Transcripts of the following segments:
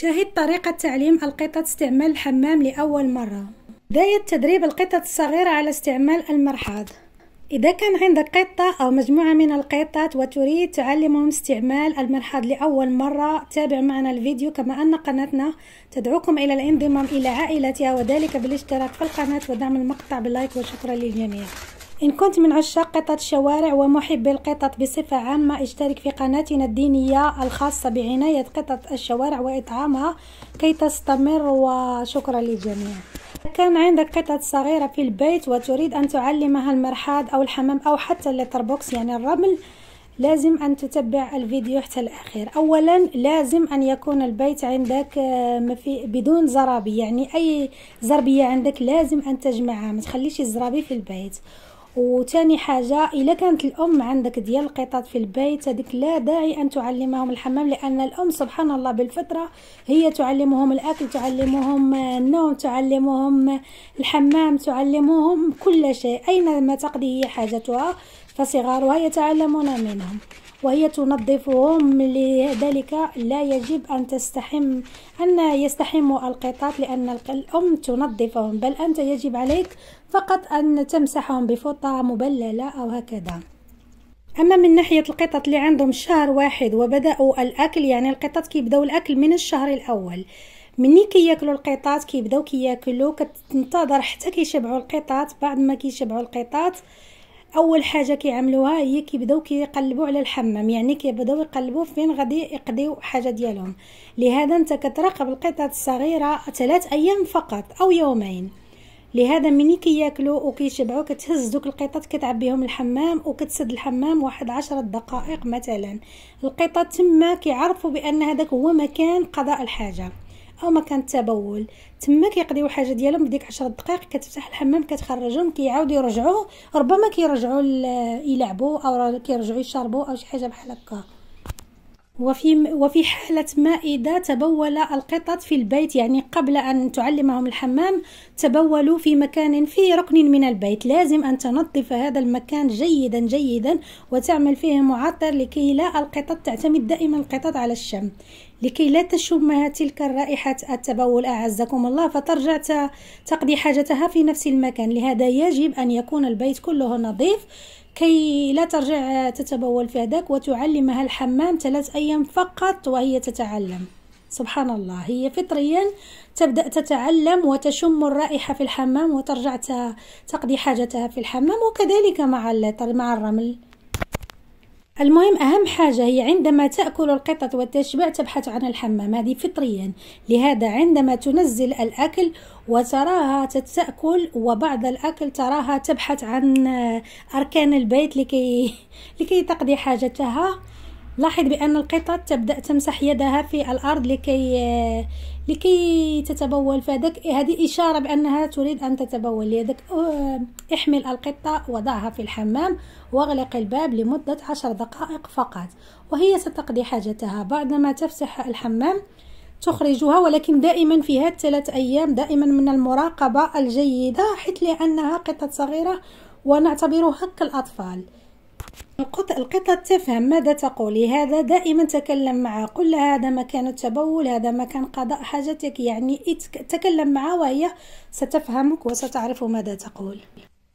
شاهد طريقة تعليم القطط استعمال الحمام لأول مرة بداية تدريب القطط الصغيرة على استعمال المرحاض إذا كان عندك قطة أو مجموعة من القطط وتريد تعلمهم استعمال المرحاض لأول مرة تابع معنا الفيديو كما أن قناتنا تدعوكم إلى الانضمام إلى عائلتها وذلك بالاشتراك في القناة ودعم المقطع باللايك وشكرا للجميع إن كنت من عشاق قطط الشوارع ومحب القطط بصفة عامة اشترك في قناتنا الدينية الخاصة بعناية قطط الشوارع وإطعامها كي تستمر وشكرا للجميع كان عندك قطط صغيرة في البيت وتريد أن تعلمها المرحاض أو الحمام أو حتى اللتر بوكس يعني الرمل لازم أن تتبع الفيديو حتى الأخير أولا لازم أن يكون البيت عندك آه، بدون زرابي يعني أي زربية عندك لازم أن تجمعها ما تخليش الزرابي في البيت وثاني حاجه الا كانت الام عندك ديال القطط في البيت هذيك لا داعي ان تعلمهم الحمام لان الام سبحان الله بالفطره هي تعلمهم الاكل تعلمهم النوم تعلمهم الحمام تعلمهم كل شيء اينما تقضي هي حاجتها فصغارها يتعلمون منهم وهي تنظفهم لذلك لا يجب أن تستحم أن يستحم القطط لأن الأم تنظفهم بل أنت يجب عليك فقط أن تمسحهم بفوطة مبللة أو هكذا اما من ناحيه القطط اللي عندهم شهر واحد وبداوا الاكل يعني القطط كيبداو الاكل من الشهر الاول مني كياكلوا القطط كيبداو كياكلوا كتنتظر حتى كيشبعوا القطط بعد ما كيشبعوا القطط اول حاجه كيعملوها هي كيبداو كيقلبوا على الحمام يعني كيبداو يقلبوا فين غادي يقضيو حاجه ديالهم لهذا انت كتراقب القطط الصغيره ثلاث ايام فقط او يومين لهذا ملي كياكلوا وكيشبعوا كتهز دوك القطط كتعبيهم الحمام وكتسد الحمام واحد عشرة دقائق مثلا القطط تما كيعرفوا بان هذاك هو مكان قضاء الحاجه او مكان تبول تما كيقضيو حاجه ديالهم بديك 10 دقائق كتفتح الحمام كتخرجهم كيعاودوا يرجعوا ربما كيرجعوا يلعبوا او كيرجعوا يشربوا او شي حاجه بحال هكا وفي وفي حالة ما إذا تبول القطط في البيت يعني قبل أن تعلمهم الحمام تبولوا في مكان في ركن من البيت لازم أن تنظف هذا المكان جيدا جيدا وتعمل فيه معطر لكي لا القطط تعتمد دائما القطط على الشم لكي لا تشمها تلك الرائحة التبول أعزكم الله فترجع تقضي حاجتها في نفس المكان لهذا يجب أن يكون البيت كله نظيف كي لا ترجع تتبول في هذاك وتعلمها الحمام ثلاث أيام فقط وهي تتعلم سبحان الله هي فطريا تبدأ تتعلم وتشم الرائحة في الحمام وترجع تقضي حاجتها في الحمام وكذلك مع مع الرمل المهم أهم حاجة هي عندما تأكل القطط وتشبع تبحث عن الحمام هذه فطريا لهذا عندما تنزل الأكل وتراها تتأكل وبعد الأكل تراها تبحث عن آه، أركان البيت لكي, لكي تقضي حاجتها لاحظ بأن القطط تبدأ تمسح يدها في الأرض لكي آه، لكي تتبول فهذاك هذه إشارة بأنها تريد أن تتبول لذلك أه، احمل القطة وضعها في الحمام واغلق الباب لمدة عشر دقائق فقط وهي ستقضي حاجتها بعدما تفتح الحمام تخرجها ولكن دائما في هذه الثلاث أيام دائما من المراقبة الجيدة حيث لأنها قطة صغيرة ونعتبرها كالأطفال القط القطة تفهم ماذا تقول لهذا دائما تكلم معها قل لها هذا مكان التبول هذا مكان قضاء حاجتك يعني تكلم معها وهي ستفهمك وستعرف ماذا تقول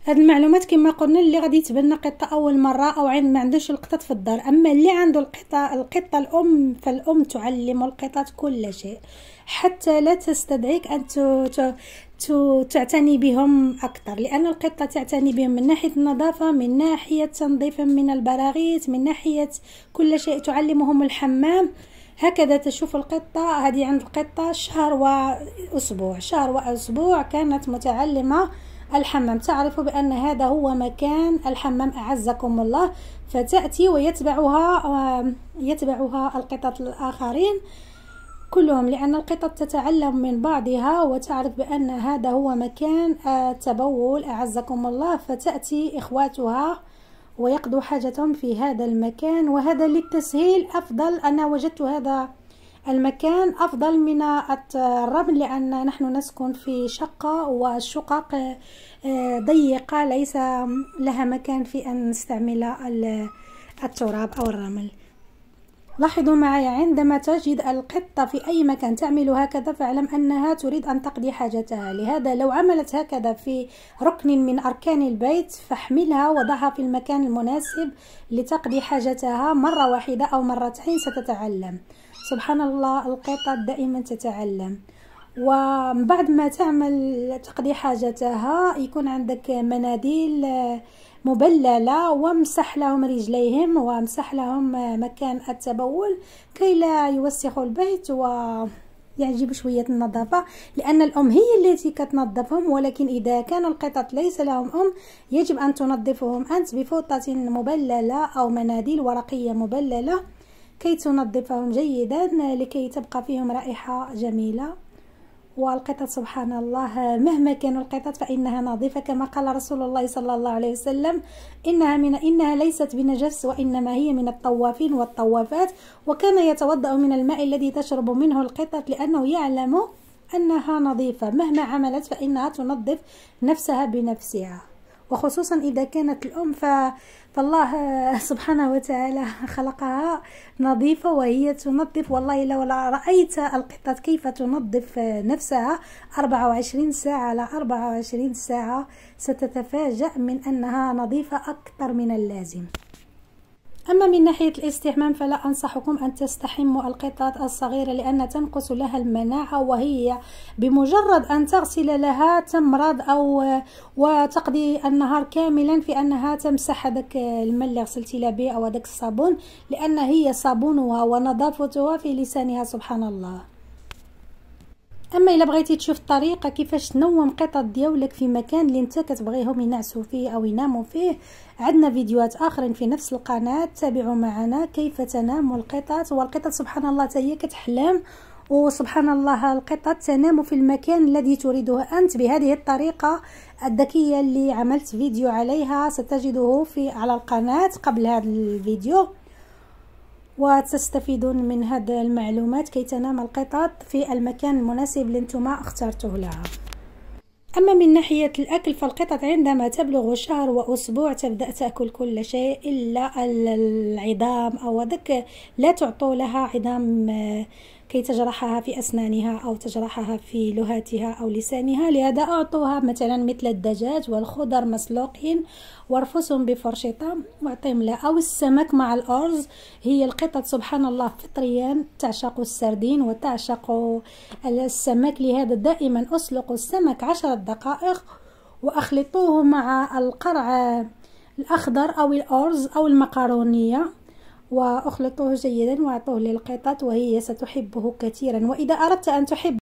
هاد المعلومات كما قلنا اللي غادي يتبنى قطه اول مره او عند ما عندوش القطط في الدار اما اللي عنده القطه القطه الام فالام تعلم القطط كل شيء حتى لا تستدعيك ان ت... ت... تعتني بهم اكثر لان القطه تعتني بهم من ناحيه النظافه من ناحيه تنظيف من البراغيث من ناحيه كل شيء تعلمهم الحمام هكذا تشوف القطه هذه عند القطه شهر واسبوع شهر واسبوع كانت متعلمه الحمام تعرف بأن هذا هو مكان الحمام أعزكم الله فتأتي ويتبعها آه، يتبعها القطط الآخرين كلهم لأن القطط تتعلم من بعضها وتعرف بأن هذا هو مكان التبول آه، أعزكم الله فتأتي إخواتها ويقضوا حاجتهم في هذا المكان وهذا للتسهيل أفضل أنا وجدت هذا المكان أفضل من الرمل لأن نحن نسكن في شقة والشقق آه، ضيقة ليس لها مكان في أن نستعمل التراب أو الرمل لاحظوا معي عندما تجد القطة في أي مكان تعمل هكذا فاعلم أنها تريد أن تقضي حاجتها لهذا لو عملت هكذا في ركن من أركان البيت فاحملها وضعها في المكان المناسب لتقضي حاجتها مرة واحدة أو مرتين ستتعلم سبحان الله القطط دائما تتعلم ومن بعد ما تعمل تقضي حاجتها يكون عندك مناديل آه، مبللة وامسح لهم رجليهم وامسح لهم آه، مكان التبول كي لا يوسخوا البيت و يعجب شوية النظافة لأن الأم هي التي كتنظفهم ولكن إذا كان القطط ليس لهم أم يجب أن تنظفهم أنت بفوطة مبللة أو مناديل ورقية مبللة كي تنظفهم جيدا لكي تبقى فيهم رائحة جميلة والقطط سبحان الله مهما كانوا القطط فإنها نظيفة كما قال رسول الله صلى الله عليه وسلم إنها, من إنها ليست بنجس وإنما هي من الطوافين والطوافات وكان يتوضأ من الماء الذي تشرب منه القطط لأنه يعلم أنها نظيفة مهما عملت فإنها تنظف نفسها بنفسها وخصوصا إذا كانت الأم ف... فالله سبحانه وتعالى خلقها نظيفة وهي تنظف والله لو رأيت القطط كيف تنظف نفسها 24 ساعة على 24 ساعة ستتفاجأ من أنها نظيفة أكثر من اللازم أما من ناحية الاستحمام فلا أنصحكم أن تستحموا القطط الصغيرة لأن تنقص لها المناعة وهي بمجرد أن تغسل لها تمرض أو وتقضي النهار كاملا في أنها تمسح هذاك الماء اللي غسلتي لها به أو هذاك الصابون لأن هي صابونها ونظافتها في لسانها سبحان الله اما الا بغيتي تشوف الطريقه كيفاش تنوم قطط ديالك في مكان اللي انت كتبغيهم ينعسوا فيه او يناموا فيه عندنا فيديوهات اخرين في نفس القناه تابعوا معنا كيف تنام القطط والقطط سبحان الله هي كتحلم وسبحان الله القطط تنام في المكان الذي تريده أنت بهذه الطريقة الذكية اللي عملت فيديو عليها ستجده في على القناة قبل هذا الفيديو وتستفيدون من هذه المعلومات كي تنام القطط في المكان المناسب اللي نتوما اخترتوه لها أما من ناحية الأكل فالقطط عندما تبلغ شهر وأسبوع تبدأ تأكل كل شيء إلا العظام أو ذك لا تعطوا لها عظام كي تجرحها في أسنانها أو تجرحها في لهاتها أو لسانها لهذا أعطوها مثلا مثل الدجاج والخضر مسلوقين وارفسهم بفرشطة وأعطيهم لا أو السمك مع الأرز هي القطط سبحان الله فطريا تعشق السردين وتعشق السمك لهذا دائما أسلق السمك عشرة دقائق وأخلطوه مع القرع الأخضر أو الأرز أو المقارونية واخلطوه جيدا وأعطوه للقطط وهي ستحبه كثيرا وإذا أردت أن تحب